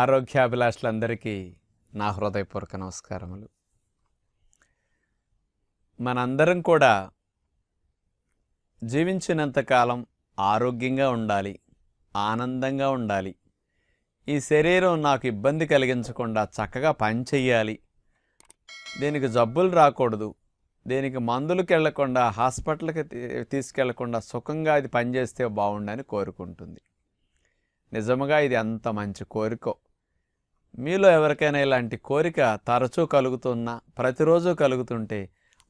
ఆరోగ్యాభిలాషులందరికీ నా హృదయపూర్వక నమస్కారములు మనందరం కూడా జీవించినంతకాలం ఆరోగ్యంగా ఉండాలి ఆనందంగా ఉండాలి ఈ శరీరం నాకు ఇబ్బంది కలిగించకుండా చక్కగా పనిచేయాలి దీనికి జబ్బులు రాకూడదు దీనికి మందులకు వెళ్లకుండా హాస్పిటల్కి తీసుకెళ్లకుండా సుఖంగా అది పనిచేస్తే బాగుండని కోరుకుంటుంది నిజముగా ఇది అంత మంచి కోరిక మీలో ఎవరికైనా ఇలాంటి కోరిక తరచూ కలుగుతున్నా ప్రతిరోజు కలుగుతుంటే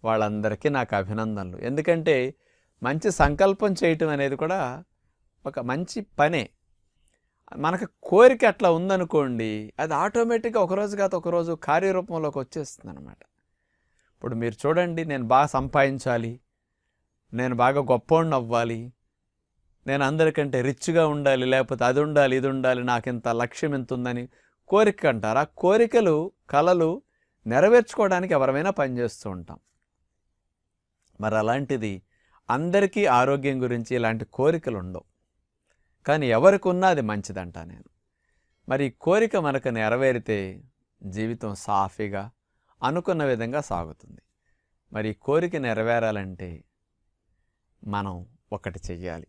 వాళ్ళందరికీ నాకు అభినందనలు ఎందుకంటే మంచి సంకల్పం చేయటం అనేది కూడా ఒక మంచి పనే మనకు కోరిక అట్లా ఉందనుకోండి అది ఆటోమేటిక్గా ఒకరోజు కాదు ఒకరోజు కార్యరూపంలోకి వచ్చేస్తుంది అనమాట ఇప్పుడు మీరు చూడండి నేను బాగా సంపాదించాలి నేను బాగా గొప్పవాడిని అవ్వాలి నేను అందరికంటే రిచ్గా ఉండాలి లేకపోతే అది ఉండాలి ఇది ఉండాలి నాకింత లక్ష్యం ఎంత ఉందని కోరిక అంటారు ఆ కోరికలు కళలు నెరవేర్చుకోవడానికి ఎవరమైనా పనిచేస్తూ ఉంటాం మరి అలాంటిది అందరికీ ఆరోగ్యం గురించి ఇలాంటి కోరికలు ఉండవు కానీ ఎవరికి ఉన్నా అది మంచిదంట నేను మరి కోరిక మనకు నెరవేరితే జీవితం సాఫీగా అనుకున్న విధంగా సాగుతుంది మరి కోరిక నెరవేరాలంటే మనం ఒకటి చెయ్యాలి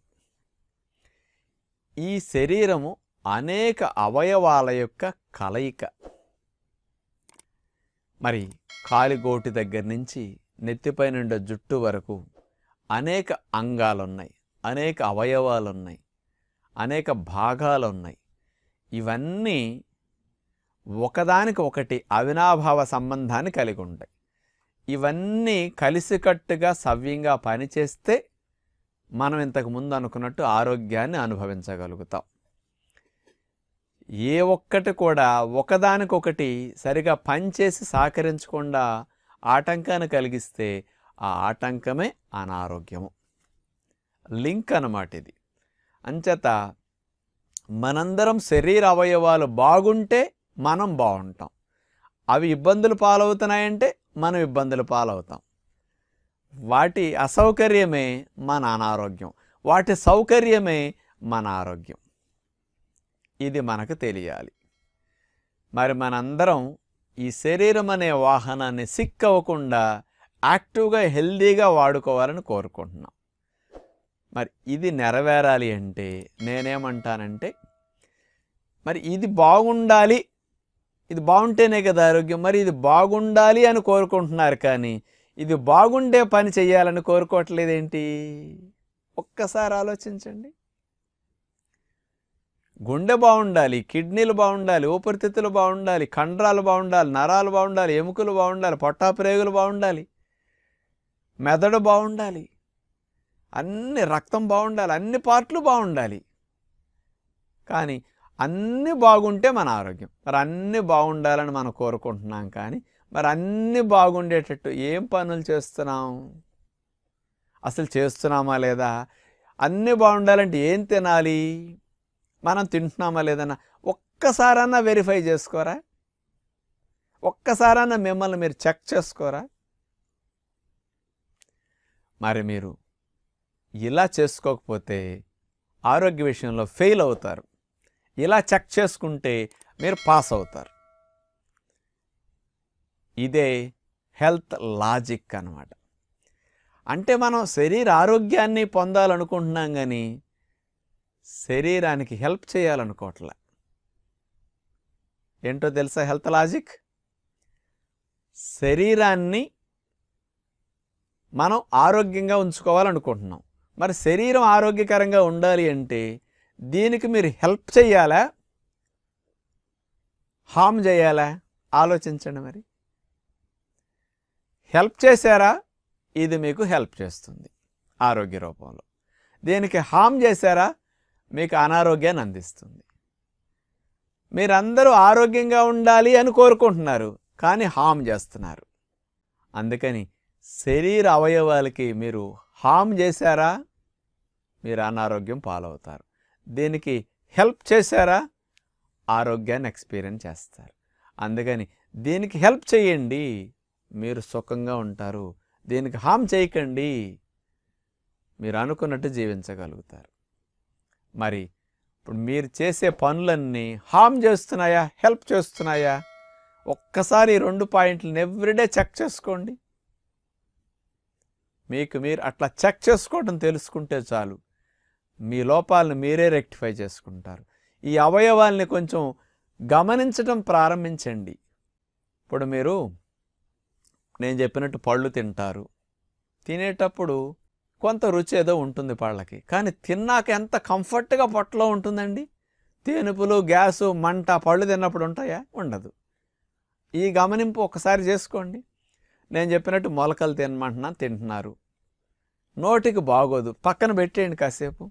ఈ శరీరము అనేక అవయవాల యొక్క కలయిక మరి కాలిగోటి దగ్గర నుంచి నెత్తిపై ఉండే జుట్టు వరకు అనేక అంగాలున్నాయి అనేక అవయవాలున్నాయి అనేక భాగాలున్నాయి ఇవన్నీ ఒకదానికి ఒకటి అవినాభావ సంబంధాన్ని కలిగి ఉంటాయి ఇవన్నీ కలిసికట్టుగా సవ్యంగా పనిచేస్తే మనం ఇంతకు ముందు అనుకున్నట్టు ఆరోగ్యాన్ని అనుభవించగలుగుతాం ఏ ఒక్కటి కూడా ఒకదానికొకటి సరిగా పనిచేసి సహకరించకుండా ఆటంకాన్ని కలిగిస్తే ఆ ఆటంకమే అనారోగ్యము లింక్ అన్నమాట ఇది అంచేత మనందరం శరీర అవయవాలు బాగుంటే మనం బాగుంటాం అవి ఇబ్బందులు పాలవుతున్నాయంటే మనం ఇబ్బందులు పాలవుతాం వాటి అసౌకర్యమే మన అనారోగ్యం వాటి సౌకర్యమే మన ఆరోగ్యం ఇది మనకు తెలియాలి మరి మనందరం ఈ శరీరం అనే వాహనాన్ని సిక్ అవ్వకుండా యాక్టివ్గా హెల్దీగా వాడుకోవాలని కోరుకుంటున్నాం మరి ఇది నెరవేరాలి అంటే నేనేమంటానంటే మరి ఇది బాగుండాలి ఇది బాగుంటేనే కదా ఆరోగ్యం మరి ఇది బాగుండాలి అని కోరుకుంటున్నారు కానీ ఇది బాగుండే పని చేయాలని కోరుకోవట్లేదేంటి ఒక్కసారి ఆలోచించండి గుండె బాగుండాలి కిడ్నీలు బాగుండాలి ఊపిరితిత్తులు బాగుండాలి కండరాలు బాగుండాలి నరాలు బాగుండాలి ఎముకలు బాగుండాలి పొట్టాపిరేగులు బాగుండాలి మెదడు బాగుండాలి అన్ని రక్తం బాగుండాలి అన్ని పార్ట్లు బాగుండాలి కానీ అన్నీ బాగుంటే మన ఆరోగ్యం మరి అన్నీ బాగుండాలని మనం కోరుకుంటున్నాం కానీ మరి అన్నీ బాగుండేటట్టు ఏం పనులు చేస్తున్నాం అసలు చేస్తున్నామా లేదా అన్నీ బాగుండాలంటే ఏం తినాలి మనం తింటున్నామా లేదన్నా ఒక్కసారన్నా వెరిఫై చేసుకోరా ఒక్కసారన్నా మిమ్మల్ని మీరు చెక్ చేసుకోరా మరి మీరు ఇలా చేసుకోకపోతే ఆరోగ్య విషయంలో ఫెయిల్ అవుతారు ఇలా చెక్ చేసుకుంటే మీరు పాస్ అవుతారు ఇదే హెల్త్ లాజిక్ అనమాట అంటే మనం శరీర ఆరోగ్యాన్ని పొందాలనుకుంటున్నాం కానీ శరీరానికి హెల్ప్ చేయాలనుకోవట్లే ఏంటో తెలుసా హెల్త్ లాజిక్ శరీరాన్ని మనం ఆరోగ్యంగా ఉంచుకోవాలనుకుంటున్నాం మరి శరీరం ఆరోగ్యకరంగా ఉండాలి అంటే దీనికి మీరు హెల్ప్ చేయాలా హామ్ చేయాలా ఆలోచించండి మరి హెల్ప్ చేశారా ఇది మీకు హెల్ప్ చేస్తుంది ఆరోగ్య రూపంలో దీనికి హామ్ చేశారా మీకు అనారోగ్యాన్ని అందిస్తుంది మీరందరూ ఆరోగ్యంగా ఉండాలి అని కోరుకుంటున్నారు కానీ హామ్ చేస్తున్నారు అందుకని శరీర అవయవాలకి మీరు హామ్ చేశారా మీరు అనారోగ్యం పాలవుతారు దీనికి హెల్ప్ చేశారా ఆరోగ్యాన్ని ఎక్స్పీరియన్స్ చేస్తారు అందుకని దీనికి హెల్ప్ చేయండి మీరు సుఖంగా ఉంటారు దీనికి హామ్ చేయకండి మీరు అనుకున్నట్టు జీవించగలుగుతారు మరి ఇప్పుడు మీరు చేసే పనులన్నీ హామ్ చేస్తున్నాయా హెల్ప్ చేస్తున్నాయా ఒక్కసారి రెండు పాయింట్లను ఎవ్రీడే చెక్ చేసుకోండి మీకు మీరు అట్లా చెక్ చేసుకోవటం తెలుసుకుంటే చాలు మీ లోపాలను మీరే రెక్టిఫై చేసుకుంటారు ఈ అవయవాల్ని కొంచెం గమనించడం ప్రారంభించండి ఇప్పుడు మీరు నేను చెప్పినట్టు పళ్ళు తింటారు తినేటప్పుడు కొంత రుచి ఏదో ఉంటుంది పళ్ళకి కానీ తిన్నాక ఎంత కంఫర్ట్గా పొట్టలో ఉంటుందండి తేనుపులు గ్యాసు మంట పళ్ళు తిన్నప్పుడు ఉంటాయా ఉండదు ఈ గమనింపు ఒకసారి చేసుకోండి నేను చెప్పినట్టు మొలకలు తినమంటున్నా తింటున్నారు నోటికి బాగోదు పక్కన పెట్టేయండి కాసేపు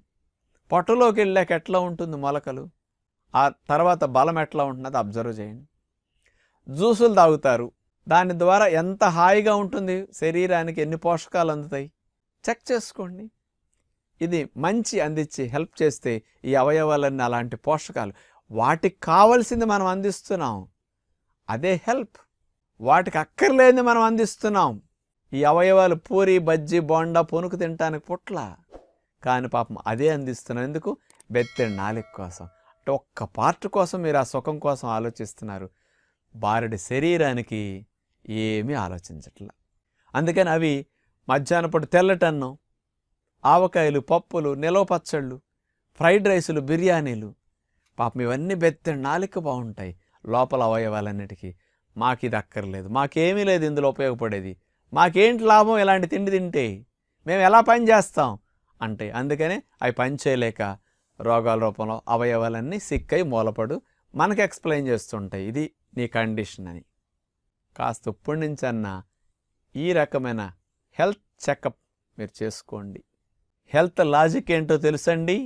పొట్టలోకి వెళ్ళాక ఎట్లా ఉంటుంది మొలకలు ఆ తర్వాత బలం ఎట్లా ఉంటున్నది అబ్జర్వ్ చేయండి జ్యూసులు తాగుతారు దాని ద్వారా ఎంత హాయిగా ఉంటుంది శరీరానికి ఎన్ని పోషకాలు అందుతాయి చెక్ చేసుకోండి ఇది మంచి అందించి హెల్ప్ చేస్తే ఈ అవయవాలన్నీ అలాంటి పోషకాలు వాటికి కావలసింది మనం అందిస్తున్నాం అదే హెల్ప్ వాటికి అక్కర్లేని మనం అందిస్తున్నాం ఈ అవయవాలు పూరి బజ్జి బోండా పొనుకు తినటానికి పుట్ల కానీ పాపం అదే అందిస్తున్నాం ఎందుకు బెత్తి నాలుక కోసం అంటే ఒక్క పార్ట్ కోసం మీరు ఆ సుఖం కోసం ఆలోచిస్తున్నారు బారడి శరీరానికి ఏమీ ఆలోచించట్లా అందుకని అవి మధ్యాహ్నపూట తెల్లటన్నం ఆవకాయలు పప్పులు నిలవ పచ్చళ్ళు ఫ్రైడ్ రైసులు బిర్యానీలు పాపం ఇవన్నీ బెత్త నాలుక బాగుంటాయి లోపల అవయవాలన్నిటికీ మాకు ఇది అక్కర్లేదు మాకేమీ లేదు ఇందులో ఉపయోగపడేది మాకేంటి లాభం ఇలాంటి తిండి తింటే మేము ఎలా పని చేస్తాం అంటే అందుకనే అవి పని చేయలేక రోగాల రూపంలో అవయవాలన్నీ సిక్కై మూలపడు మనకు ఎక్స్ప్లెయిన్ చేస్తుంటాయి ఇది నీ కండిషన్ అని కాస్త ఇప్పటి అన్న ఈ రకమైన హెల్త్ చెకప్ మీరు చేసుకోండి హెల్త్ లాజిక్ ఏంటో తెలుసండి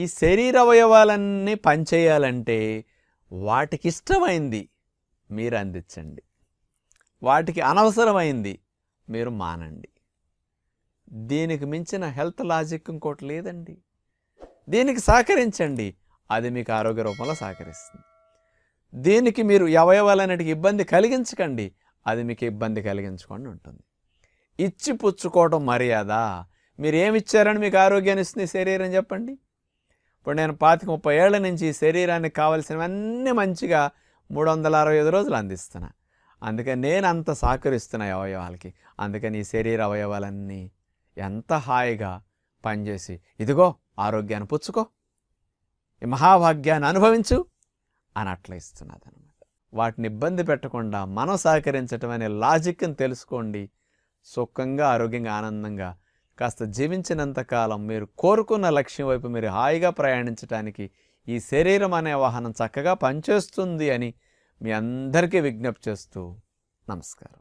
ఈ శరీర అవయవాలన్నీ పనిచేయాలంటే వాటికి ఇష్టమైంది మీరు అందించండి వాటికి అనవసరమైంది మీరు మానండి దీనికి మించిన హెల్త్ లాజిక్ ఇంకోటి లేదండి దీనికి సహకరించండి అది మీకు ఆరోగ్య రూపంలో సహకరిస్తుంది దీనికి మీరు అవయవాలన్నిటికీ ఇబ్బంది కలిగించకండి అది మీకు ఇబ్బంది కలిగించకుండా ఉంటుంది ఇచ్చి పుచ్చుకోవటం మర్యాద మీరు ఏమిచ్చారని మీకు ఆరోగ్యాన్ని ఇస్తుంది శరీరం చెప్పండి ఇప్పుడు నేను పాతిక ముప్పై ఏళ్ళ నుంచి శరీరానికి కావలసినవన్నీ మంచిగా మూడు వందల అరవై ఐదు రోజులు అందిస్తున్నా అందుకని నేను అంత సహకరిస్తున్నా అవయవాలకి అందుకని ఈ శరీర అవయవాలన్నీ ఎంత హాయిగా పనిచేసి ఇదిగో ఆరోగ్యాన్ని పుచ్చుకో ఈ మహాభాగ్యాన్ని అనుభవించు అని అట్లా ఇస్తున్నది అనమాట వాటిని ఇబ్బంది పెట్టకుండా మనం సహకరించటం అనే లాజిక్ని తెలుసుకోండి సుఖంగా ఆరోగ్యంగా ఆనందంగా కాస్త జీవించినంతకాలం మీరు కోరుకున్న లక్ష్యం వైపు మీరు హాయిగా ప్రయాణించడానికి ఈ శరీరం అనే వాహనం చక్కగా పనిచేస్తుంది అని మీ అందరికీ విజ్ఞప్తి చేస్తూ నమస్కారం